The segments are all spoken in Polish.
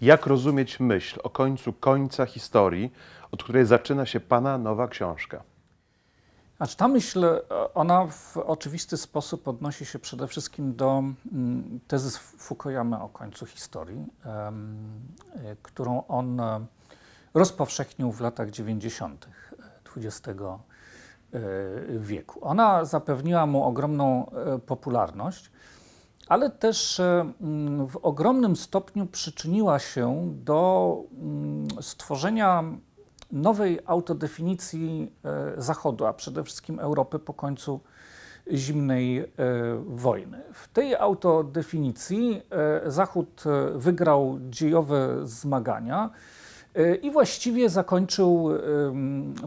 Jak rozumieć myśl o końcu końca historii, od której zaczyna się Pana nowa książka? Znaczy, ta myśl, ona w oczywisty sposób odnosi się przede wszystkim do mm, tezy Fukojamy o końcu historii, którą on e, rozpowszechnił w latach 90. XX e, e, wieku. Ona zapewniła mu ogromną popularność ale też e, mm, w ogromnym stopniu przyczyniła się do mm, stworzenia nowej autodefinicji e, Zachodu, a przede wszystkim Europy po końcu zimnej e, wojny. W tej autodefinicji Zachód wygrał dziejowe zmagania i właściwie zakończył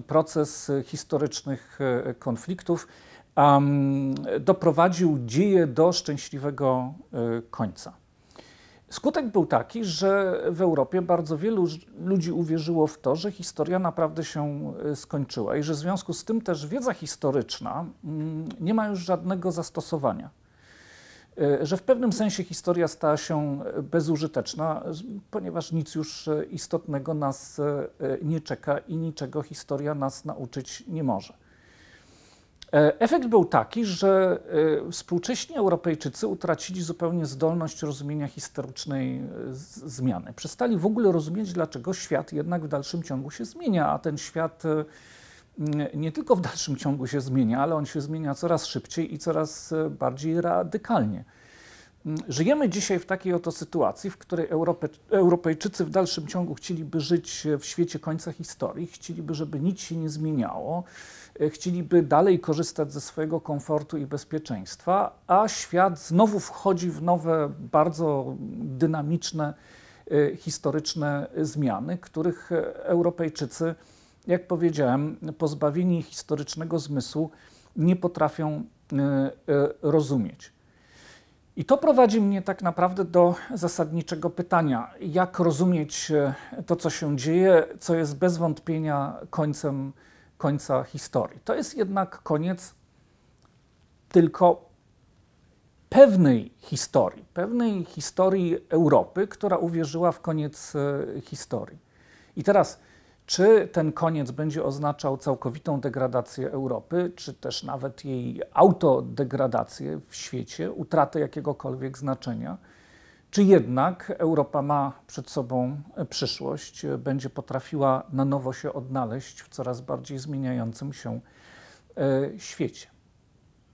proces historycznych konfliktów um, doprowadził dzieje do szczęśliwego y, końca. Skutek był taki, że w Europie bardzo wielu ludzi uwierzyło w to, że historia naprawdę się y, skończyła i że w związku z tym też wiedza historyczna mm, nie ma już żadnego zastosowania. Y, że w pewnym sensie historia stała się bezużyteczna, ponieważ nic już istotnego nas nie czeka i niczego historia nas nauczyć nie może. E, efekt był taki, że e, współcześni Europejczycy utracili zupełnie zdolność rozumienia historycznej e, zmiany. Przestali w ogóle rozumieć, dlaczego świat jednak w dalszym ciągu się zmienia, a ten świat nie tylko w dalszym ciągu się zmienia, ale on się zmienia coraz szybciej i coraz bardziej radykalnie. Mm, żyjemy dzisiaj w takiej oto sytuacji, w której Europejczycy w dalszym ciągu chcieliby żyć w świecie końca historii, chcieliby, żeby nic się nie zmieniało, e, chcieliby dalej korzystać ze swojego komfortu i bezpieczeństwa, a świat znowu wchodzi w nowe, bardzo dynamiczne, e, historyczne zmiany, których e, Europejczycy, jak powiedziałem, pozbawieni historycznego zmysłu nie potrafią rozumieć. I to prowadzi mnie tak naprawdę do zasadniczego pytania: jak rozumieć e, to, co się dzieje, co jest bez wątpienia końcem końca historii. To jest jednak koniec tylko pewnej historii, pewnej historii Europy, która uwierzyła w koniec e, historii. I teraz czy ten koniec będzie oznaczał całkowitą degradację Europy, czy też nawet jej autodegradację w świecie, utratę jakiegokolwiek znaczenia? Czy jednak Europa ma przed sobą e, przyszłość, e, będzie potrafiła na nowo się odnaleźć w coraz bardziej zmieniającym się e, świecie?